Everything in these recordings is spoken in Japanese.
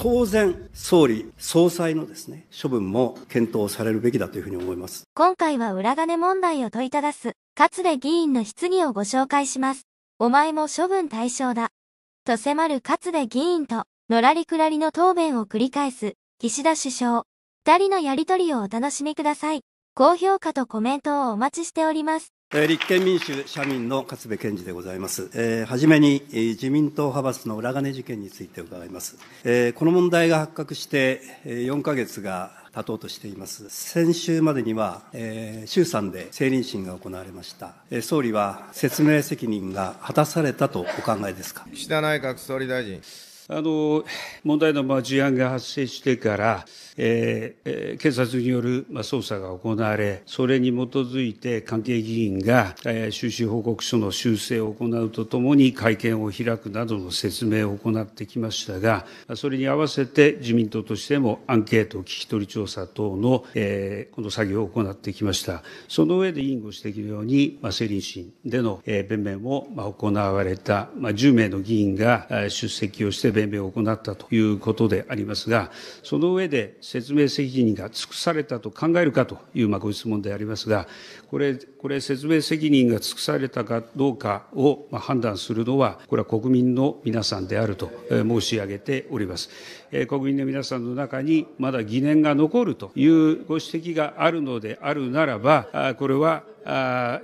当然、総理、総裁のですね、処分も検討されるべきだというふうに思います。今回は裏金問題を問いただす、かつ議員の質疑をご紹介します。お前も処分対象だ。と迫るかつ議員と、のらりくらりの答弁を繰り返す、岸田首相。二人のやりとりをお楽しみください。高評価とコメントをお待ちしております。立憲民主・社民の勝部健二でございます。えー、はじめに、自民党派閥の裏金事件について伺います。えー、この問題が発覚して、4ヶ月が経とうとしています。先週までには、えー、衆参で政倫審が行われました。えー、総理は説明責任が果たされたとお考えですか。岸田内閣総理大臣。あの、問題のまあ事案が発生してから、警察による捜査が行われ、それに基づいて関係議員が収支報告書の修正を行うとともに会見を開くなどの説明を行ってきましたが、それに合わせて自民党としてもアンケート、聞き取り調査等のこの作業を行ってきました。その上で委員ご指摘のように、政倫審での弁明も行われた、10名の議員が出席をして弁明を行ったということでありますが、その上で、説明責任が尽くされたと考えるかというご質問でありますが、これ、これ説明責任が尽くされたかどうかを判断するのは、これは国民の皆さんであると申し上げております。国民の皆さんの中にまだ疑念が残るというご指摘があるのであるならば、これは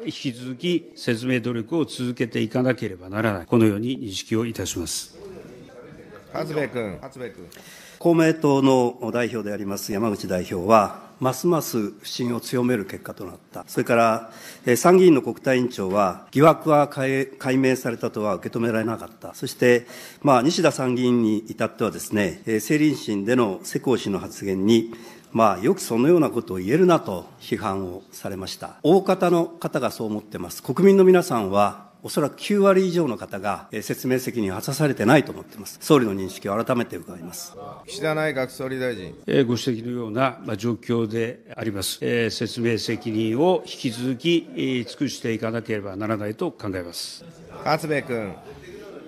引き続き説明努力を続けていかなければならない、このように認識をいたします。初部君。初部君公明党の代表であります山口代表は、ますます不信を強める結果となった。それから、参議院の国対委員長は、疑惑は解明されたとは受け止められなかった。そして、まあ、西田参議院に至ってはですね、政倫審での世耕氏の発言に、まあ、よくそのようなことを言えるなと批判をされました。大方の方がそう思ってます。国民の皆さんは、おそらく9割以上の方が説明責任を果たされてないと思っています。総理の認識を改めて伺います。岸田内閣総理大臣。ご指摘のような状況であります。説明責任を引き続き尽くしていかなければならないと考えます。勝部君。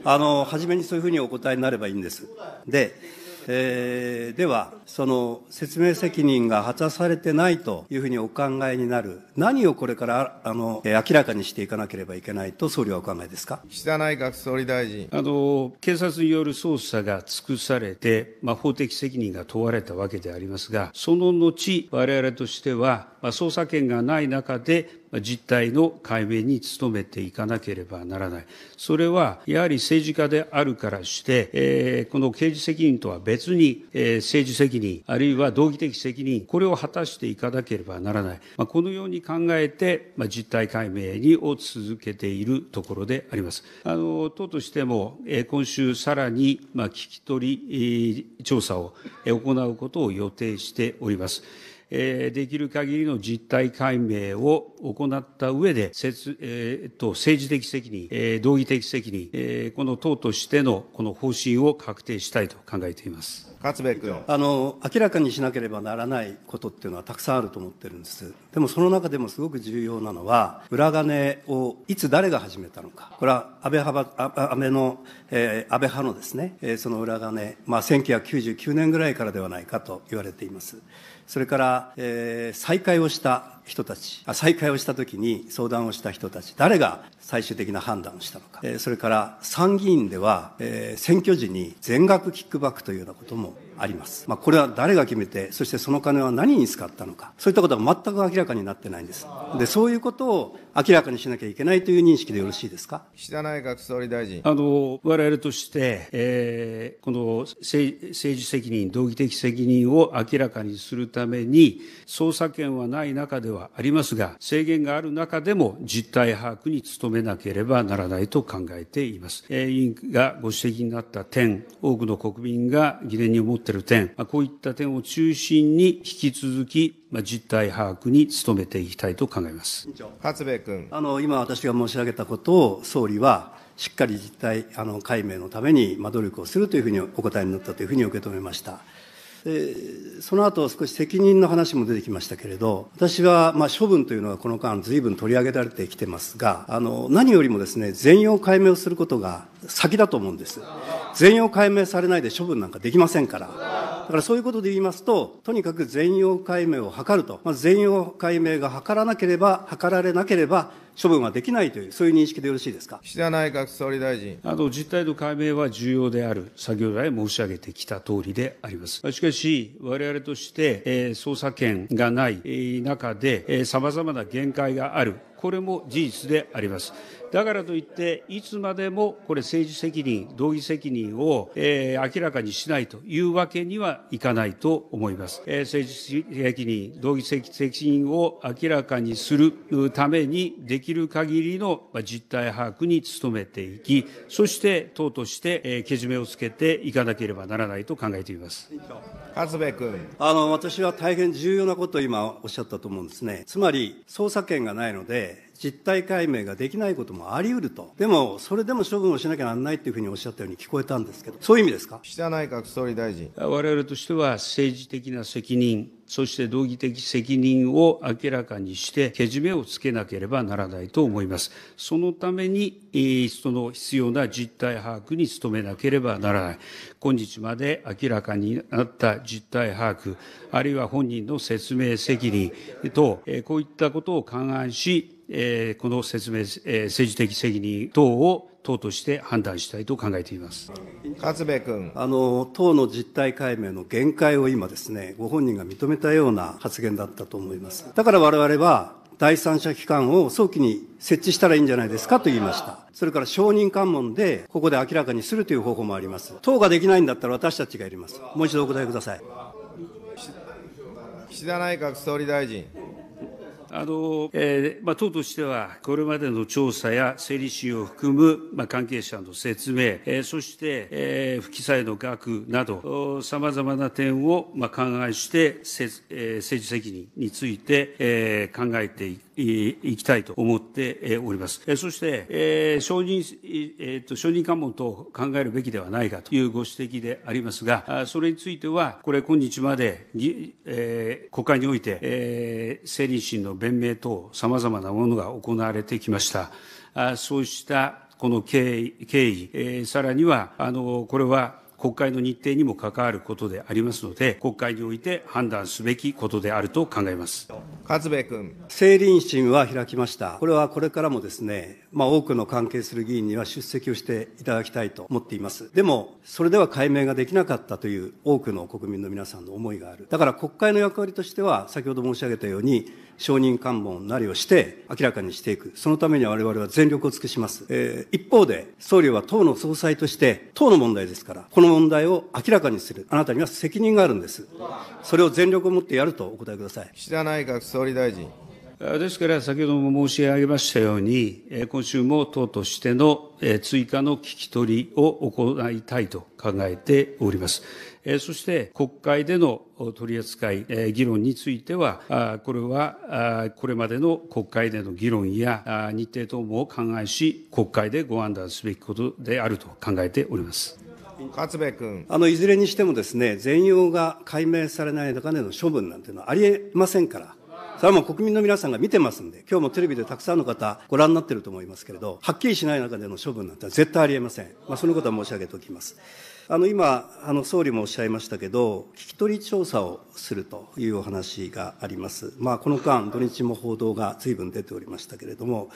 あの、初めにそういうふうにお答えになればいいんです。で、えー、では、その説明責任が果たされてないというふうにお考えになる、何をこれからあの明らかにしていかなければいけないと、総理はお考えですか岸田内閣総理大臣あの警察による捜査が尽くされて、まあ、法的責任が問われたわけでありますが、その後、われわれとしては、まあ、捜査権がない中で、実態の解明に努めていかなければならない。それは、やはり政治家であるからして、この刑事責任とは別に、政治責任、あるいは道義的責任、これを果たしていかなければならない。このように考えて、実態解明にを続けているところであります。あの、党としても、今週さらに聞き取り調査を行うことを予定しております。できる限りの実態解明を行った上で、政治的責任、道義的責任、この党としてのこの方針を確定したいと考えています。勝部君あの明らかにしなければならないことっていうのはたくさんあると思ってるんですでもその中でもすごく重要なのは裏金をいつ誰が始めたのかこれは安倍派安倍の、えー、安倍派のですね、えー、その裏金、まあ、1999年ぐらいからではないかと言われていますそれから、えー、再会をした人たち、再会をした時に相談をした人たち、誰が最終的な判断をしたのか、えー、それから参議院では、えー、選挙時に全額キックバックというようなこともあります。まあ、これは誰が決めて、そしてその金は何に使ったのか、そういったことは全く明らかになってないんです。で、そういうことを明らかにしなきゃいけないという認識でよろしいですか岸田内閣総理大臣。あの、我々として、えー、この政治責任、道義的責任を明らかにするために、捜査権はない中ではありますが、制限がある中でも実態把握に努めなければならないと考えています。えー、委員がご指摘になった点、多くの国民が疑念に思っている点、こういった点を中心に引き続き実態把握に努めていきたいと考えます勝部君あの今、私が申し上げたことを総理はしっかり実態あの解明のために努力をするというふうにお答えになったというふうに受け止めました。その後少し責任の話も出てきましたけれど、私はまあ処分というのはこの間、ずいぶん取り上げられてきてますが、あの何よりもですね全容解明をすることが先だと思うんです、全容解明されないで処分なんかできませんから。だからそういうことで言いますと、とにかく全容解明を図ると。まあ、全容解明が図らなければ、図られなければ、処分はできないという、そういう認識でよろしいですか岸田内閣総理大臣。あの、実態の解明は重要である、先ほど来申し上げてきた通りであります。しかし、我々として、えー、捜査権がない、えー、中で、えー、様々な限界がある。これも事実であります。だからといって、いつまでもこれ政治責任、道義責任を、えー、明らかにしないというわけにはいかないと思います。えー、政治責任、道義責任を明らかにするために、できる限りの実態把握に努めていき、そして党として、えー、けじめをつけていかなければならないと考えています。勝部君。あの、私は大変重要なことを今おっしゃったと思うんですね。つまり、捜査権がないので、実態解明ができないこともあり得ると、でも、それでも処分をしなきゃならないというふうにおっしゃったように聞こえたんですけど、そういう意味ですか岸田内閣総理大臣。我々としては政治的な責任、そして道義的責任を明らかにして、けじめをつけなければならないと思います。そのために、その必要な実態把握に努めなければならない。今日まで明らかになった実態把握、あるいは本人の説明責任等、こういったことを勘案し、この説明、政治的責任等を党として判断したいと考えています勝部君あの党の実態解明の限界を今ですねご本人が認めたような発言だったと思いますだから我々は第三者機関を早期に設置したらいいんじゃないですかと言いました。それから承認喚問で、ここで明らかにするという方法もあります。党ができないんだったら私たちがやります。もう一度お答えください。岸田内閣総理大臣。えー、まあ、党としては、これまでの調査や整理士を含む、まあ、関係者の説明、えー、そして、えー、不記載の額など、さまざまな点を、まあ、勘案して、え政治責任について、え考えていく。いきたいと思っております。そして、承認、えっと、承認喚問と考えるべきではないかというご指摘でありますが、それについては、これ今日まで、えー、国会において、えー、政理審の弁明等、ざまなものが行われてきました。あそうしたこの経緯、経緯、えー、さらには、あの、これは、国会の日程にも関わることでありますので、国会において判断すべきことであると考えます。勝部君。政倫審は開きました。これはこれからもですね、まあ、多くの関係する議員には出席をしていただきたいと思っています。でも、それでは解明ができなかったという多くの国民の皆さんの思いがある。だから国会の役割としては、先ほど申し上げたように、承認喚問なりをして明らかにしていく。そのために我々は全力を尽くします。えー、一方で、総理は党の総裁として、党の問題ですから、この問題を明らかにする。あなたには責任があるんです。それを全力を持ってやるとお答えください。岸田内閣総理大臣。ですから、先ほども申し上げましたように、今週も党としての追加の聞き取りを行いたいと考えております。そして国会での取り扱い、議論については、これはこれまでの国会での議論や日程等も勘案し、国会でご判断すべきことであると考えております。勝部君あのいずれにしてもですね、全容が解明されない中での処分なんていうのはありえませんから、それはもう国民の皆さんが見てますんで、今日もテレビでたくさんの方ご覧になってると思いますけれど、はっきりしない中での処分なんて絶対ありえません。まあ、そのことは申し上げておきます。あの、今、あの、総理もおっしゃいましたけど、聞き取り調査をするというお話があります。まあ、この間、土日も報道が随分出ておりましたけれども、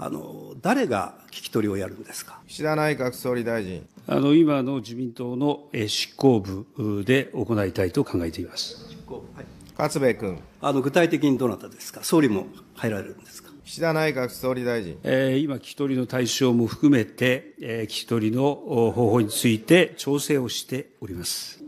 あの、誰が聞き取りをやるんですか岸田内閣総理大臣。あの、今の自民党の執行部で行いたいと考えています。執行部。はい。勝部君。あの具体的にどなたですか、総理も入られるんですか。岸田内閣総理大臣。えー、今、聞き取りの対象も含めて、えー、聞き取りの方法について調整をしております。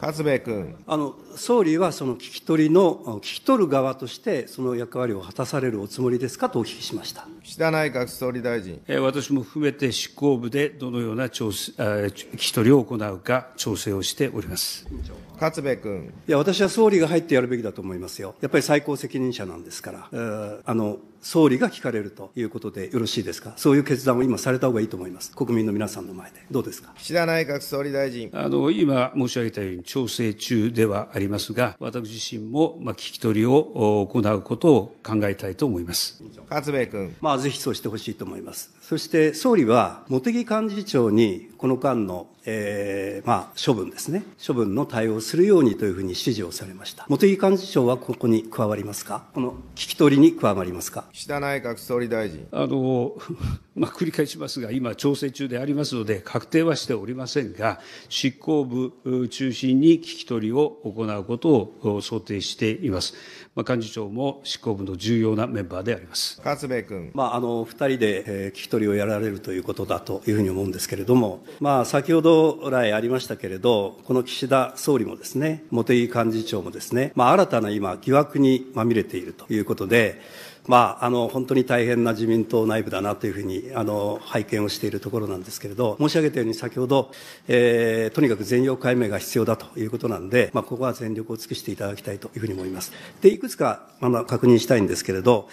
勝部君。あの、総理はその聞き取りの、聞き取る側として、その役割を果たされるおつもりですかとお聞きしました。岸田内閣総理大臣。え私も含めて執行部でどのような調聞き取りを行うか調整をしております。委員長勝部君。いや、私は総理が入ってやるべきだと思いますよ。やっぱり最高責任者なんですから、あの、総理が聞かれるということでよろしいですか、そういう決断を今された方がいいと思います、国民の皆さんの前で、どうですか岸田内閣総理大臣あの今申し上げたように、調整中ではありますが、私自身もまあ聞き取りを行うことを考えたいと思います勝部君、まあ、ぜひそうしてほしいと思います。そして総理は茂木幹事長にこの間の、えー、まあ、処分ですね、処分の対応をするようにというふうに指示をされました。茂木幹事長はここに加わりますか、この聞き取りに加わりますか。岸田内閣総理大臣。あの、まあ、繰り返しますが、今、調整中でありますので、確定はしておりませんが、執行部中心に聞き取りを行うことを想定しています。まあ、幹事長も執行部の重要なメンバーであります。勝部君。まあ、あの、二人で、聞き取りをやられるということだというふうに思うんですけれども、まあ、先ほど来ありましたけれど、この岸田総理もですね、茂木幹事長もですね、まあ、新たな今、疑惑にまみれているということで、まあ、あの、本当に大変な自民党内部だなというふうに、あの、拝見をしているところなんですけれど、申し上げたように先ほど、えー、とにかく全容解明が必要だということなんで、まあ、ここは全力を尽くしていただきたいというふうに思います。で、いくつか、あの、確認したいんですけれど、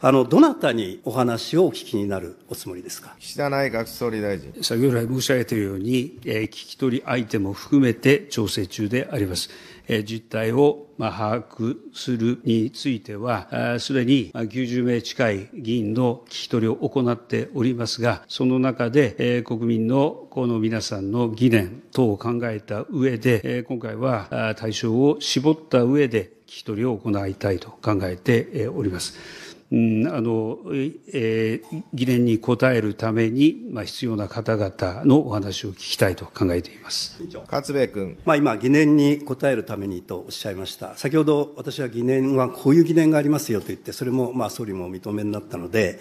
あの、どなたにお話をお聞きになるおつもりですか岸田内閣総理大臣。先ほど来申し上げたように、えー、聞き取り相手も含めて調整中であります。実態を把握するについては、すでに90名近い議員の聞き取りを行っておりますが、その中で国民のこの皆さんの疑念等を考えた上で、今回は対象を絞った上で聞き取りを行いたいと考えております。うんあのえ疑念に応えるためにまあ、必要な方々のお話を聞きたいと考えています勝部君、まあ、今、疑念に応えるためにとおっしゃいました、先ほど私は疑念はこういう疑念がありますよと言って、それもまあ総理もお認めになったので、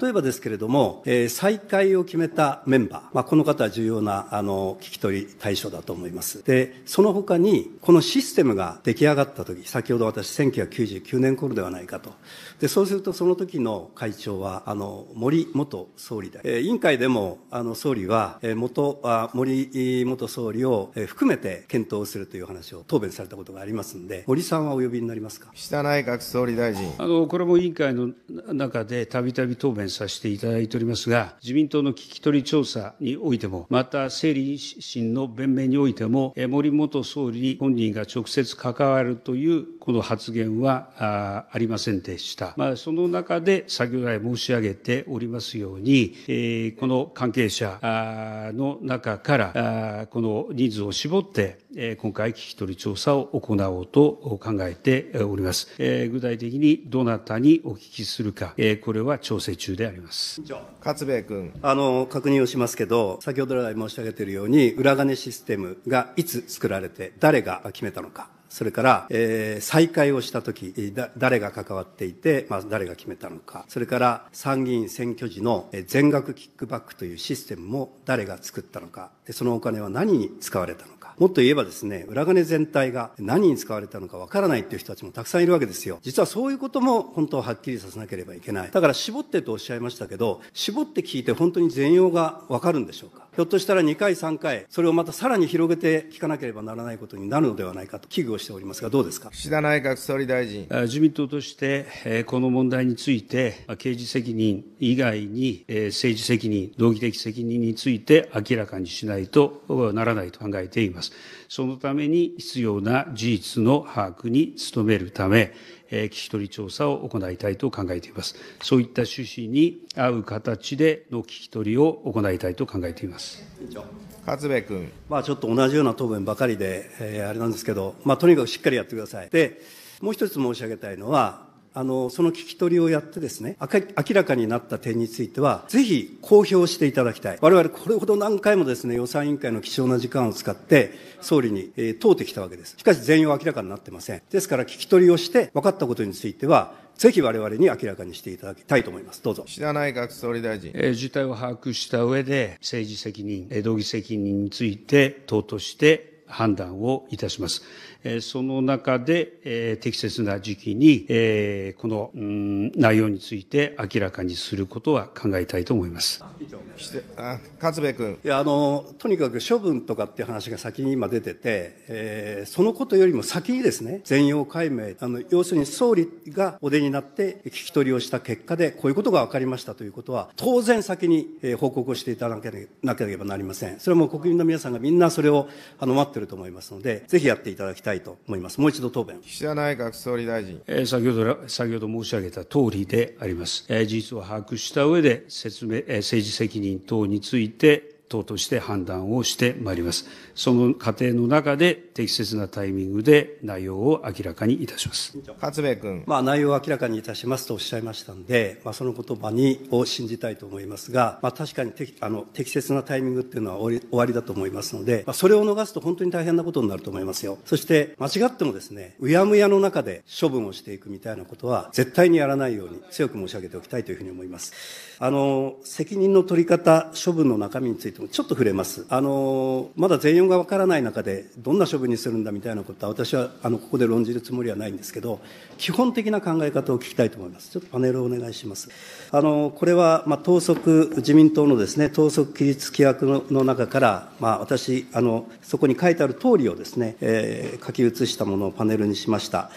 例えばですけれども、えー、再開を決めたメンバー、まあ、この方は重要な、あの、聞き取り対象だと思います。で、その他に、このシステムが出来上がった時、先ほど私、1999年頃ではないかと。で、そうすると、その時の会長は、あの、森元総理で、えー、委員会でも、あの、総理は、えー、元、あ森元総理を、え含めて検討するという話を答弁されたことがありますんで、森さんはお呼びになりますか岸田内閣総理大臣。あの、これも委員会の中で、たびたび答答弁させていただいておりますが、自民党の聞き取り調査においても、また整理審の弁明においても、森元総理に本人が直接関わるというこの発言はありませんでした。まあ、その中で先ほど来申し上げておりますように、えー、この関係者の中から、この人数を絞って、今回聞き取り調査を行おうと考えております。具体的にどなたにお聞きするか、これは調整中中であります勝部君あの確認をしますけど、先ほど来申し上げているように、裏金システムがいつ作られて、誰が決めたのか。それから、えー、再開をしたとき、誰が関わっていて、まあ、誰が決めたのか。それから、参議院選挙時の全額キックバックというシステムも誰が作ったのか。でそのお金は何に使われたのか。もっと言えばですね、裏金全体が何に使われたのかわからないっていう人たちもたくさんいるわけですよ。実はそういうことも本当ははっきりさせなければいけない。だから絞ってとおっしゃいましたけど、絞って聞いて本当に全容がわかるんでしょうかひょっとしたら2回、3回、それをまたさらに広げて聞かなければならないことになるのではないかと危惧をしておりますが、どうですか岸田内閣総理大臣。自民党として、この問題について、刑事責任以外に政治責任、道義的責任について明らかにしないとならないと考えています。そのために必要な事実の把握に努めるため、聞き取り調査を行いたいと考えています。そういった趣旨に合う形での聞き取りを行いたいと考えています。勝部君。まあちょっと同じような答弁ばかりで、えー、あれなんですけど、まあとにかくしっかりやってください。で、もう一つ申し上げたいのは、あの、その聞き取りをやってですね、明らかになった点については、ぜひ公表していただきたい。我々これほど何回もですね、予算委員会の貴重な時間を使って、総理に、えー、問うてきたわけです。しかし全容は明らかになってません。ですから聞き取りをして、分かったことについては、ぜひ我々に明らかにしていただきたいと思います。どうぞ。岸田内閣総理大臣。え事態を把握した上で、政治責任、同義責任について、党として判断をいたします。その中で、適切な時期に、この内容について明らかにすることは考えたいと思います。勝部君。いや、あの、とにかく処分とかっていう話が先に今出てて、えー、そのことよりも先にですね、全容解明、あの、要するに総理がお出になって聞き取りをした結果で、こういうことが分かりましたということは、当然先に報告をしていただけなければなりません。それはもう国民の皆さんがみんなそれを、あの、待ってるると思いますので、ぜひやっていただきたいと思います。もう一度答弁。岸田内閣総理大臣。えー、先ほど、先ほど申し上げた通りであります。えー、事実を把握した上で、説明、えー、政治責任等について、党として判断をしてまいります。その過程の中で適切なタイミングで内容を明らかにいたします。勝部君。まあ内容を明らかにいたしますとおっしゃいましたんで、まあその言葉に、を信じたいと思いますが、まあ確かに適あの適切なタイミングっていうのは終わりだと思いますので、まあそれを逃すと本当に大変なことになると思いますよ。そして間違ってもですね、うやむやの中で処分をしていくみたいなことは絶対にやらないように強く申し上げておきたいというふうに思います。あの、責任の取り方、処分の中身についてもちょっと触れます。あの、まだ全容がわからない中で、どんな処分にするんだみたいなことは、私は、あの、ここで論じるつもりはないんですけど、基本的な考え方を聞きたいと思います。ちょっとパネルをお願いします。あの、これは、まあ、党則、自民党のですね、党則規律規約のの中から、まあ、私、あの、そこに書いてある通りをですね、えー、書き写したものをパネルにしました。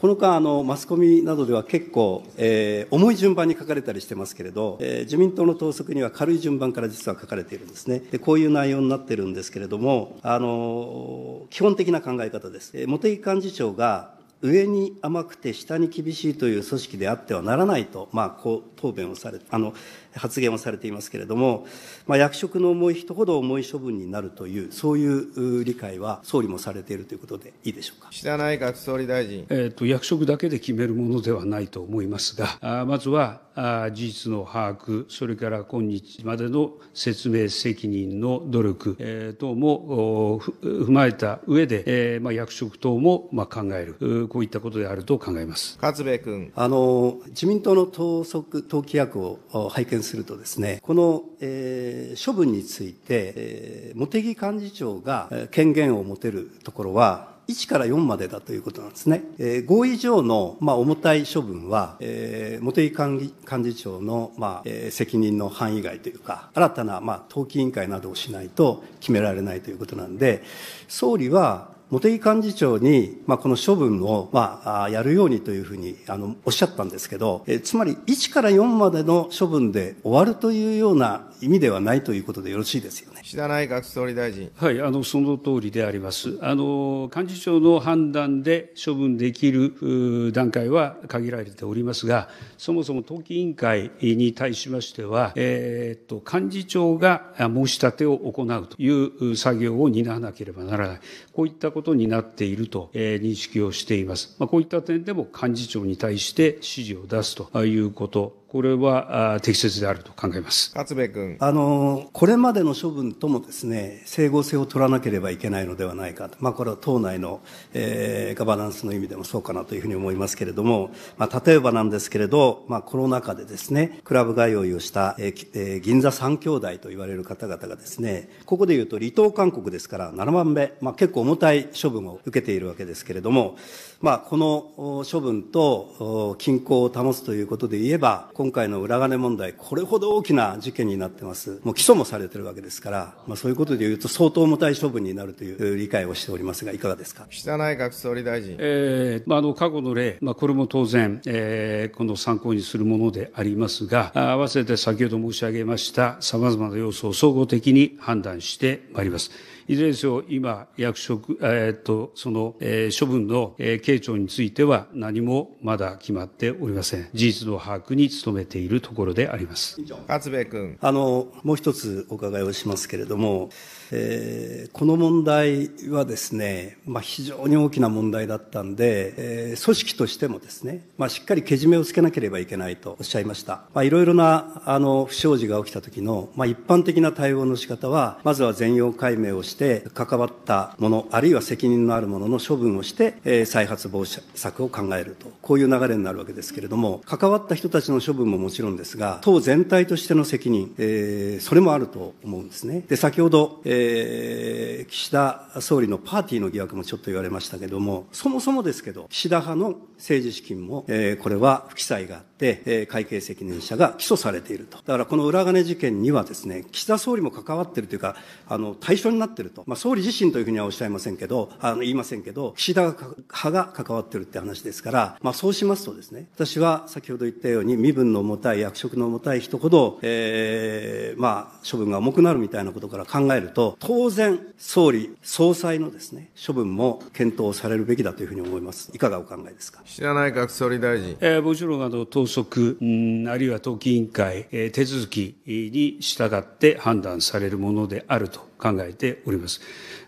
この間あの、マスコミなどでは結構、えー、重い順番に書かれたりしてますけれど、えー、自民党の党則には軽い順番から実は書かれているんですね。でこういう内容になってるんですけれども、あの基本的な考え方です。えー、茂木幹事長が上に甘くて下に厳しいという組織であってはならないと、まあ、こう答弁をされあの発言をされていますけれども、まあ、役職の重い人ほど重い処分になるという、そういう理解は総理もされているということでいいでしょうか。岸田内閣総理大臣。えっ、ー、と、役職だけで決めるものではないと思いますが、あまずはあ、事実の把握、それから今日までの説明責任の努力、えー、等も踏まえた上で、えー、まあ、役職等もまあ考える、こういったことであると考えます。勝部君。あの、自民党の党則、党規約を拝見するとですね、この、えー、処分について、えー、茂木幹事長が権限を持てるところは、1から4までだということなんですね。えー、5以上の、まあ、重たい処分は、えー、茂木幹幹事長の、まあえー、責任の範囲外というか、新たな、まあ、党紀委員会などをしないと決められないということなんで、総理は、茂木幹事長に、まあ、この処分を、まあ、やるようにというふうに、あの、おっしゃったんですけど、えつまり1から4までの処分で終わるというような意味ではないということでよろしいですよね。岸田内閣総理大臣。はい、あの、その通りであります。あの、幹事長の判断で処分できる段階は限られておりますが、そもそも登記委員会に対しましては、えー、っと、幹事長が申し立てを行うという作業を担わなければならない。こういったことになっていると、えー、認識をしています。まあ、こういった点でも幹事長に対して指示を出すということ。これは適切であると考えます。勝部君。あの、これまでの処分ともですね、整合性を取らなければいけないのではないかと。まあ、これは党内の、えー、ガバナンスの意味でもそうかなというふうに思いますけれども、まあ、例えばなんですけれど、まあ、コロナ禍でですね、クラブ通いをした、えーえー、銀座三兄弟と言われる方々がですね、ここで言うと離島勧告ですから7番目、まあ、結構重たい処分を受けているわけですけれども、まあ、この処分と均衡を保つということで言えば、今回の裏金問題、これほど大きな事件になってます。もう起訴もされてるわけですから、まあ、そういうことで言うと相当重たい処分になるという理解をしておりますが、いかがですか。岸田内閣総理大臣。えー、まあ、あの、過去の例、まあ、これも当然、えー、この参考にするものでありますが、合わせて先ほど申し上げました、様々な要素を総合的に判断してまいります。いずれにせよ、今、役職、えっと、その、えー、処分の、えー、慶長については何もまだ決まっておりません。事実の把握に努めているところであります。勝部君。あの、もう一つお伺いをしますけれども、えー、この問題はですね、まあ、非常に大きな問題だったんで、えー、組織としてもですね、まあ、しっかりけじめをつけなければいけないとおっしゃいました。まあ、いろいろな、あの、不祥事が起きた時の、まあ、一般的な対応の仕方は、まずは全容解明をして、して関わったものあるいは責任のあるものの処分をして、えー、再発防止策を考えるとこういう流れになるわけですけれども関わった人たちの処分ももちろんですが党全体としての責任、えー、それもあると思うんですねで先ほど、えー、岸田総理のパーティーの疑惑もちょっと言われましたけれどもそもそもですけど岸田派の政治資金も、えー、これは不記載があって、えー、会計責任者が起訴されているとだからこの裏金事件にはですね岸田総理も関わっているというかあの対象になってるると。まあ、総理自身というふうにはおっしゃいませんけど、あの、言いませんけど、岸田派が関わってるって話ですから、まあ、そうしますとですね、私は先ほど言ったように、身分の重たい、役職の重たい人ほど、えー、まあ、処分が重くなるみたいなことから考えると、当然、総理、総裁のですね、処分も検討されるべきだというふうに思います。いかがお考えですか。岸田内閣総理大臣。えー、もちろん、あの、党則、うん、あるいは党紀委員会、えー、手続きに従って判断されるものであると考えております。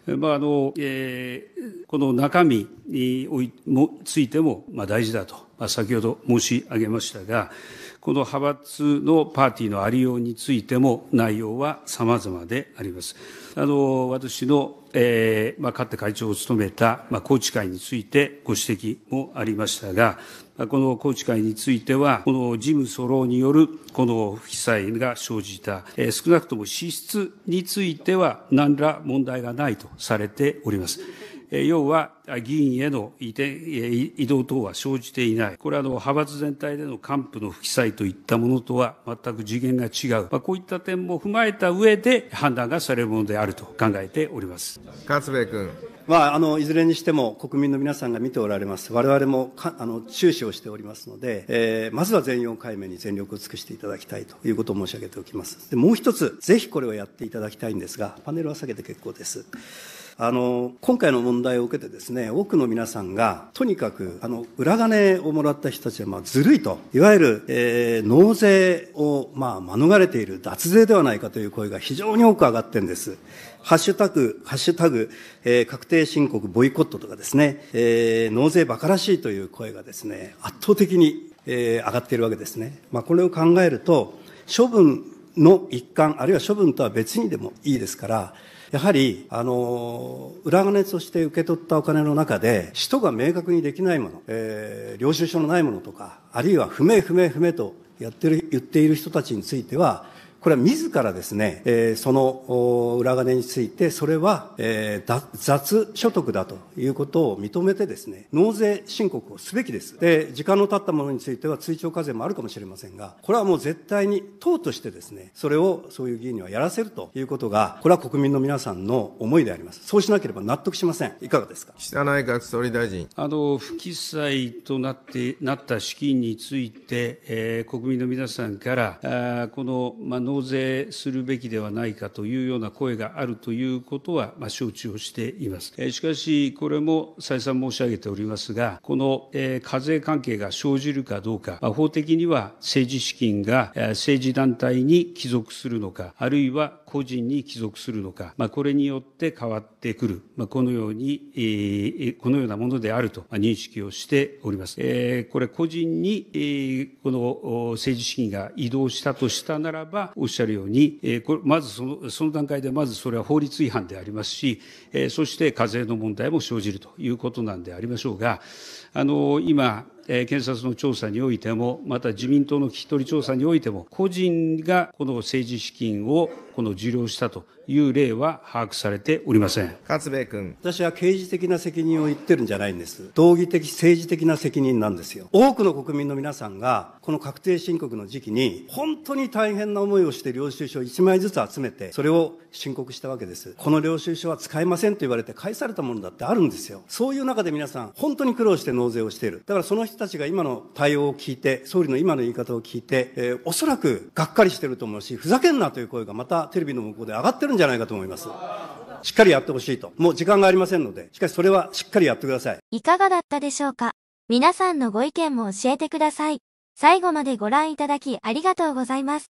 まあ、あの、えー、この中身についても、まあ、大事だと、まあ、先ほど申し上げましたが、この派閥のパーティーのありようについても内容は様々であります。あの、私の、えー、まあ、かって会長を務めた、まあ、高知会についてご指摘もありましたが、この高知会については、この事務ソロによるこの不記載が生じた、えー、少なくとも支出については何ら問題がないとされております。要は議員への移転移動等は生じていない。これは派閥全体での幹部の不記載といったものとは全く次元が違う。まあ、こういった点も踏まえた上で判断がされるものであると考えております。勝部君。まあ、あの、いずれにしても国民の皆さんが見ておられます。我々もか、あ注視をしておりますので、えー、まずは全容解明に全力を尽くしていただきたいということを申し上げておきます。で、もう一つ、ぜひこれをやっていただきたいんですが、パネルは下げて結構です。あの、今回の問題を受けてですね、多くの皆さんが、とにかく、あの、裏金をもらった人たちは、まあ、ずるいと、いわゆる、えー、納税を、まあ、免れている脱税ではないかという声が非常に多く上がってるんです。ハッシュタグ、ハッシュタグ、えー、確定申告ボイコットとかですね、えー、納税馬鹿らしいという声がですね、圧倒的に、えー、上がっているわけですね。まあ、これを考えると、処分の一環、あるいは処分とは別にでもいいですから、やはり、あの、裏金として受け取ったお金の中で、使途が明確にできないもの、えー、領収書のないものとか、あるいは不明不明不明とやってる、言っている人たちについては、これは自らですね、えー、その裏金について、それは、えー、雑所得だということを認めてですね、納税申告をすべきです。で、時間の経ったものについては追徴課税もあるかもしれませんが、これはもう絶対に党としてですね、それをそういう議員にはやらせるということが、これは国民の皆さんの思いであります。そうしなければ納得しません。いかがですか岸田内閣総理大臣。あの、不記載となって、なった資金について、えー、国民の皆さんから、あこの、まあ、納税するべきではないかというような声があるということはま承知をしています。しかし、これも再三申し上げておりますが、この課税関係が生じるかどうか、法的には政治資金が政治団体に帰属するのか、あるいは個人に帰属するのか、これによって変わってくる、このように、このようなものであると認識をしております。これ個人に、この政治資金が移動したとしたならば、おっしゃるように、まずその、その段階でまずそれは法律違反でありますし、そして課税の問題も生じるということなんでありましょうが、今、検察の調査においても、また自民党の聞き取り調査においても、個人がこの政治資金を受領したという例は把握されておりません。勝部君。私は刑事的な責任を言ってるんじゃないんです。道義的、政治的な責任なんですよ。多くの国民の皆さんが、この確定申告の時期に、本当に大変な思いをして領収書を1枚ずつ集めて、それを申告したわけです。この領収書は使えませんと言われて返されたものだってあるんですよ。そういう中で皆さん、本当に苦労して納税をしている。だからその人たちが今の対応を聞いて、総理の今の言い方を聞いて、えー、おそらくがっかりしてると思うし、ふざけんなという声がまたテレビの向こうで上がってるんじゃじゃないかと思います。しっかりやってほしいと。もう時間がありませんので、しかしそれはしっかりやってください。いかがだったでしょうか皆さんのご意見も教えてください。最後までご覧いただきありがとうございます。